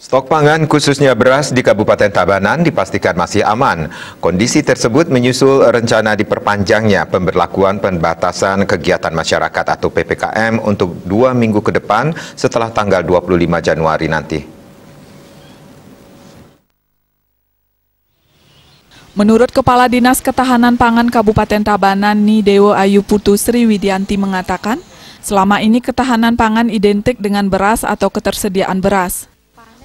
Stok pangan khususnya beras di Kabupaten Tabanan dipastikan masih aman. Kondisi tersebut menyusul rencana diperpanjangnya pemberlakuan pembatasan kegiatan masyarakat atau PPKM untuk dua minggu ke depan setelah tanggal 25 Januari nanti. Menurut Kepala Dinas Ketahanan Pangan Kabupaten Tabanan, Nidewo Ayu Putu Sri Widianti mengatakan, selama ini ketahanan pangan identik dengan beras atau ketersediaan beras.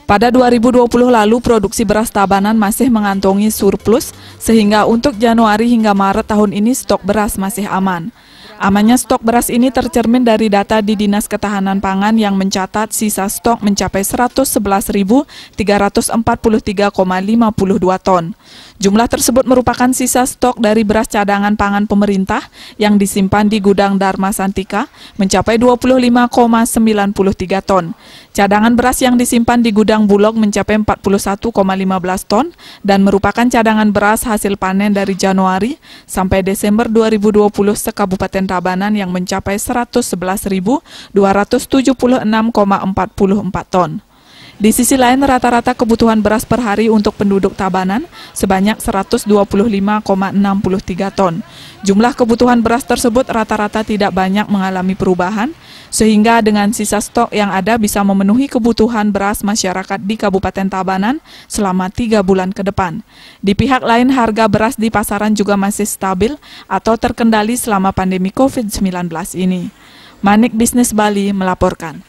Pada 2020 lalu, produksi beras tabanan masih mengantongi surplus, sehingga untuk Januari hingga Maret tahun ini stok beras masih aman. Amannya stok beras ini tercermin dari data di Dinas Ketahanan Pangan yang mencatat sisa stok mencapai 111.343,52 ton. Jumlah tersebut merupakan sisa stok dari beras cadangan pangan pemerintah yang disimpan di gudang Dharma Santika mencapai 25,93 ton. Cadangan beras yang disimpan di gudang Bulog mencapai 41,15 ton dan merupakan cadangan beras hasil panen dari Januari sampai Desember 2020 sekabupaten Tabanan yang mencapai 111.276,44 ton. Di sisi lain, rata-rata kebutuhan beras per hari untuk penduduk Tabanan sebanyak 125,63 ton. Jumlah kebutuhan beras tersebut rata-rata tidak banyak mengalami perubahan, sehingga dengan sisa stok yang ada bisa memenuhi kebutuhan beras masyarakat di Kabupaten Tabanan selama tiga bulan ke depan. Di pihak lain, harga beras di pasaran juga masih stabil atau terkendali selama pandemi COVID-19 ini. Manik Bisnis Bali melaporkan.